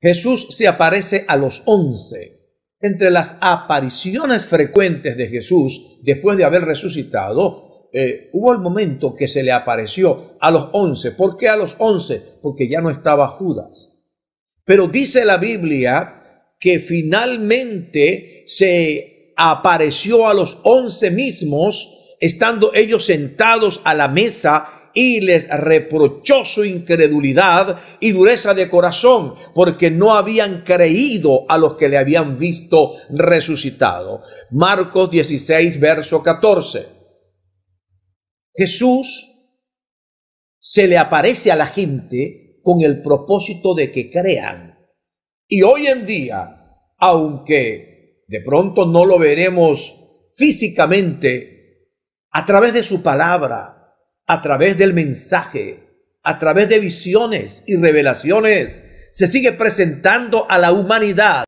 Jesús se aparece a los once. Entre las apariciones frecuentes de Jesús después de haber resucitado, eh, hubo el momento que se le apareció a los once. ¿Por qué a los once? Porque ya no estaba Judas. Pero dice la Biblia que finalmente se apareció a los once mismos, estando ellos sentados a la mesa y les reprochó su incredulidad y dureza de corazón, porque no habían creído a los que le habían visto resucitado. Marcos 16, verso 14. Jesús se le aparece a la gente con el propósito de que crean. Y hoy en día, aunque de pronto no lo veremos físicamente, a través de su palabra, a través del mensaje, a través de visiones y revelaciones, se sigue presentando a la humanidad